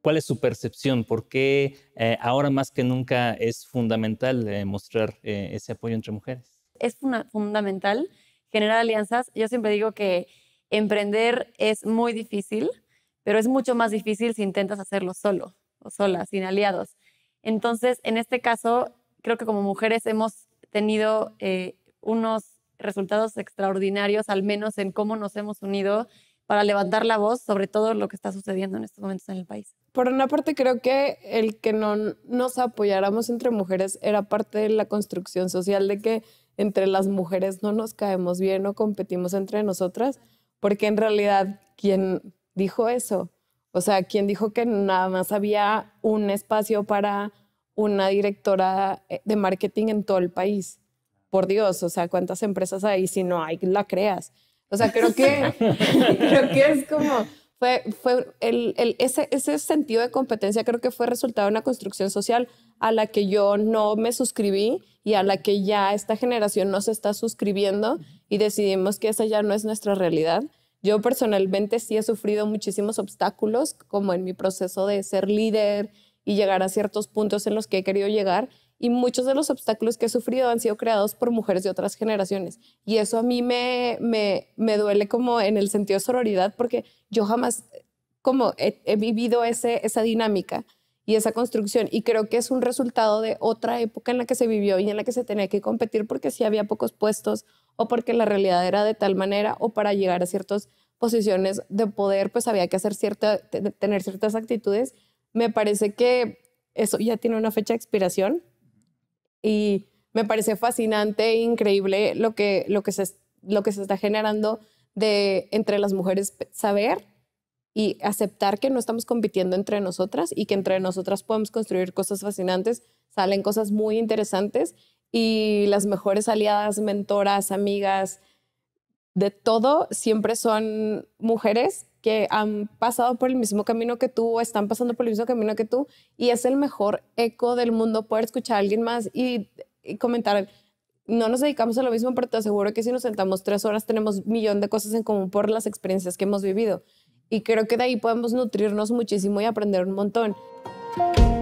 ¿Cuál es su percepción? ¿Por qué eh, ahora más que nunca es fundamental eh, mostrar eh, ese apoyo entre mujeres? Es fundamental generar alianzas. Yo siempre digo que emprender es muy difícil, pero es mucho más difícil si intentas hacerlo solo o sola, sin aliados. Entonces, en este caso, creo que como mujeres hemos tenido unos resultados extraordinarios, al menos en cómo nos hemos unido para levantar la voz sobre todo lo que está sucediendo en estos momentos en el país. Por una parte, creo que el que no nos apoyáramos entre mujeres era parte de la construcción social de que entre las mujeres no nos caemos bien o competimos entre nosotras, porque en realidad, ¿quién dijo eso? O sea, ¿quién dijo que nada más había un espacio para una directora eh, de marketing en todo el país? Por Dios, o sea, ¿cuántas empresas hay si no hay, la creas? O sea, creo que, creo que es como, fue, fue el, el, ese, ese sentido de competencia creo que fue resultado de una construcción social a la que yo no me suscribí y a la que ya esta generación no se está suscribiendo y decidimos que esa ya no es nuestra realidad. Yo personalmente sí he sufrido muchísimos obstáculos, como en mi proceso de ser líder y llegar a ciertos puntos en los que he querido llegar, y muchos de los obstáculos que he sufrido han sido creados por mujeres de otras generaciones. Y eso a mí me, me, duele como en el sentido de sororidad, porque yo jamás como he, vivido ese, esa dinámica y esa construcción. Y creo que es un resultado de otra época en la que se vivió y en la que se tenía que competir porque sí había pocos puestos o porque la realidad era de tal manera o para llegar a ciertas posiciones de poder, pues había que hacer cierta, tener ciertas actitudes. Me parece que eso ya tiene una fecha de expiración, y me parece fascinante e increíble lo que, lo que, se, lo que se está generando de entre las mujeres saber y aceptar que no estamos compitiendo entre nosotras y que entre nosotras podemos construir cosas fascinantes, salen cosas muy interesantes y las mejores aliadas, mentoras, amigas, de todo, siempre son mujeres que han pasado por el mismo camino que tú o están pasando por el mismo camino que tú y es el mejor eco del mundo poder escuchar a alguien más y, comentar, no nos dedicamos a lo mismo, pero te aseguro que si nos sentamos tres horas tenemos un millón de cosas en común por las experiencias que hemos vivido. Y creo que de ahí podemos nutrirnos muchísimo y aprender un montón.